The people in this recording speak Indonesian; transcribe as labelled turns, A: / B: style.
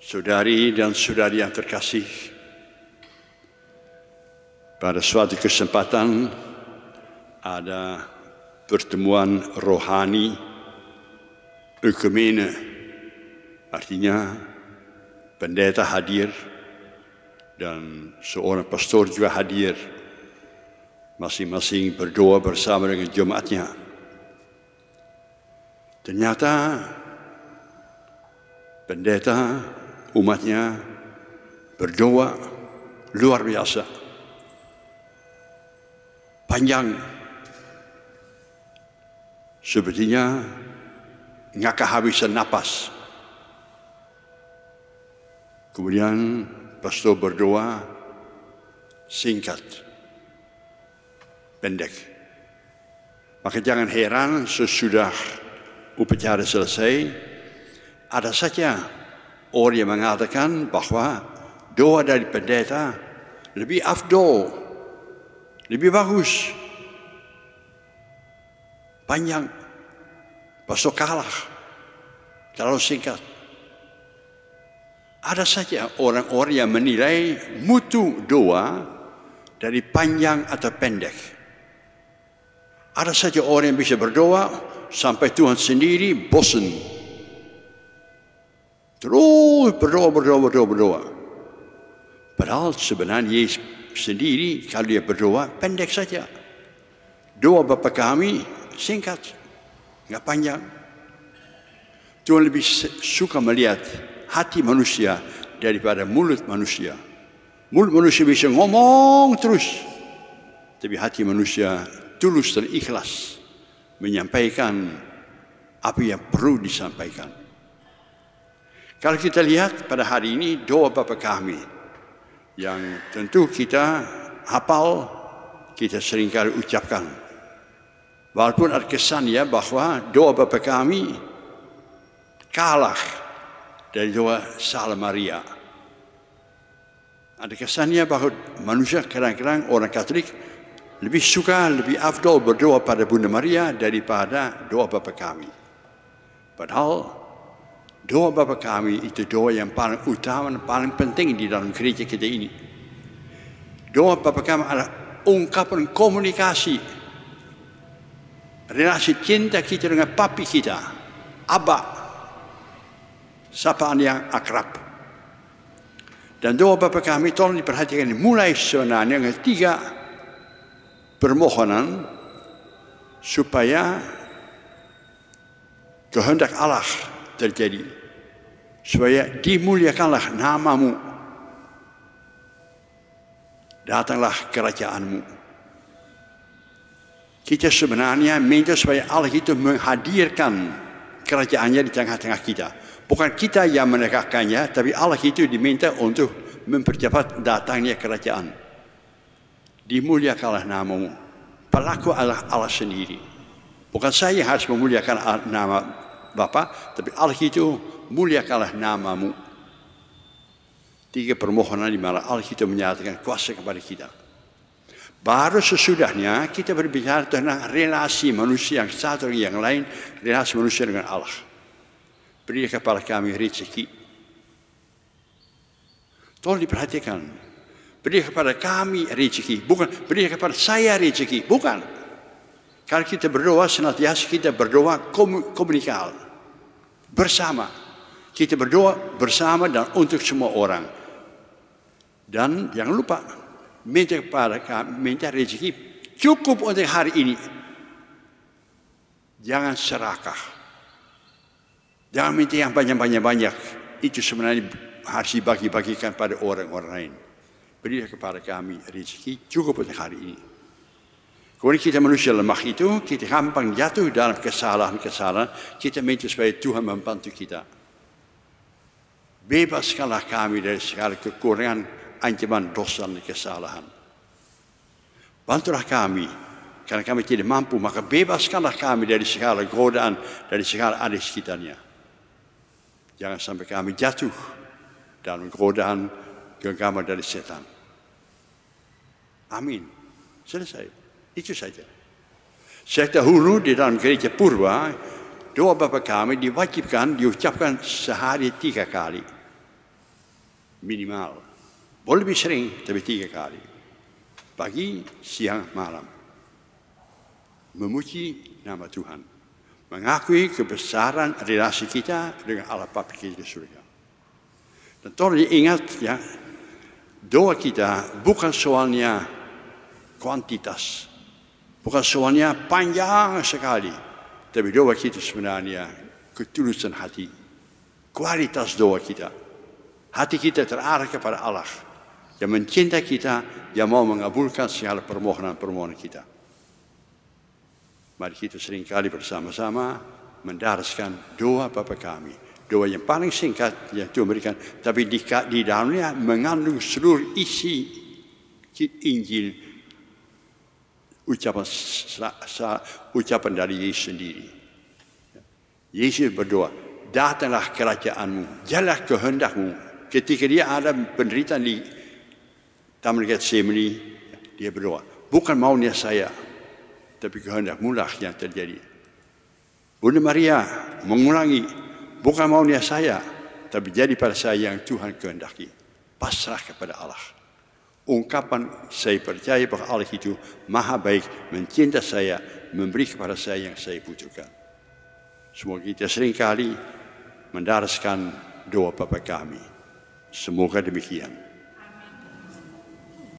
A: Saudari dan saudari yang terkasih, pada suatu kesempatan ada pertemuan rohani ekumene, artinya pendeta hadir dan seorang pastor juga hadir. Masing-masing berdoa bersama dengan jemaatnya. Ternyata pendeta umatnya berdoa luar biasa. Panjang. Sepertinya nggak kehabisan napas. Kemudian pastor berdoa singkat, pendek. Maka jangan heran sesudah upacara selesai, ada saja orang yang mengatakan bahawa doa dari pendeta lebih afdol, lebih bagus, panjang, pasok kalah, terlalu singkat. Ada saja orang-orang yang menilai mutu doa dari panjang atau pendek. Ada saja orang yang bisa berdoa sampai Tuhan sendiri bosan Terus berdoa, berdoa, berdoa, berdoa. Padahal sebenarnya Yesus sendiri kalau dia berdoa pendek saja. Doa Bapa kami singkat, nggak panjang. Tuhan lebih suka melihat hati manusia daripada mulut manusia. Mulut manusia bisa ngomong terus. Tapi hati manusia tulus dan ikhlas menyampaikan apa yang perlu disampaikan. Kalau kita lihat pada hari ini doa Bapa kami yang tentu kita hafal, kita seringkali ucapkan. Walaupun ada kesan ya bahawa doa Bapa kami kalah dari doa Salam Maria. Ada kesannya bahawa manusia kadang-kadang orang Katolik lebih suka, lebih afdol berdoa pada Bunda Maria daripada doa Bapa kami. Padahal doa Bapak kami itu doa yang paling utama dan paling penting di dalam gereja kita ini. Doa Bapak kami adalah ungkapan komunikasi relasi cinta kita dengan papi kita, Abba, sapaan yang akrab. Dan doa Bapak kami tolong diperhatikan mulai sebenarnya dengan tiga permohonan supaya kehendak Allah terjadi. Supaya dimuliakanlah namamu. Datanglah kerajaanmu. Kita sebenarnya minta supaya Allah itu menghadirkan kerajaannya di tengah-tengah kita. Bukan kita yang menegakkannya, tapi Allah itu diminta untuk mempercepat datangnya kerajaan. Dimuliakanlah namamu. Pelaku Allah Allah sendiri. Bukan saya yang harus memuliakan nama Bapa, tapi Allah itu muliakalah namamu. Tiga permohonan di mana Allah itu menyatakan kuasa kepada kita. Baru sesudahnya kita berbicara tentang relasi manusia yang satu dengan yang lain, relasi manusia dengan Allah. Beri kepada kami rezeki. Tolong diperhatikan. Beri kepada kami rezeki, bukan beri kepada saya rezeki, bukan. Karena kita berdoa senantiasa kita berdoa komunikal bersama. Kita berdoa bersama dan untuk semua orang. Dan jangan lupa minta kepada kami minta rezeki cukup untuk hari ini. Jangan serakah. Jangan minta yang banyak-banyak-banyak. Itu sebenarnya harus dibagi-bagikan pada orang-orang lain. Berilah kepada kami rezeki cukup untuk hari ini. Kemudian kita manusia lemah itu, kita gampang jatuh dalam kesalahan-kesalahan. Kita minta supaya Tuhan membantu kita. Bebaskanlah kami dari segala kekurangan, ancaman dosa dan kesalahan. Bantulah kami, karena kami tidak mampu, maka bebaskanlah kami dari segala godaan, dari segala adik sekitarnya. Jangan sampai kami jatuh dalam godaan genggaman dari setan. Amin. Selesai. Itu saja. Saya dahulu di dalam gereja Purba, doa Bapa kami diwajibkan diucapkan sehari tiga kali. Minimal. Boleh lebih sering, tapi tiga kali. Pagi, siang, malam. Memuji nama Tuhan. Mengakui kebesaran relasi kita dengan Allah Bapa kita di surga. Dan tolong diingat ya, doa kita bukan soalnya kuantitas, Bukan Pengasuhannya panjang sekali. Tapi doa kita sebenarnya ketulusan hati. Kualitas doa kita. Hati kita terarah kepada Allah. Yang mencinta kita, yang mau mengabulkan segala permohonan-permohonan kita. Mari kita seringkali bersama-sama mendaraskan doa Bapa kami. Doa yang paling singkat yang Tuhan berikan. Tapi di, di dalamnya mengandung seluruh isi Injil ucapan sa, sa, ucapan dari Yesus sendiri. Yesus berdoa, datanglah kerajaanmu, jalan kehendakmu. Ketika dia ada penderitaan di Taman Getsemani, dia berdoa, bukan maunya saya, tapi kehendakmu lah yang terjadi. Bunda Maria mengulangi, bukan maunya saya, tapi jadi pada saya yang Tuhan kehendaki. Pasrah kepada Allah ungkapan saya percaya bahwa Allah itu maha baik, mencinta saya, memberi kepada saya yang saya butuhkan. Semoga kita seringkali mendaraskan doa Bapa kami. Semoga demikian.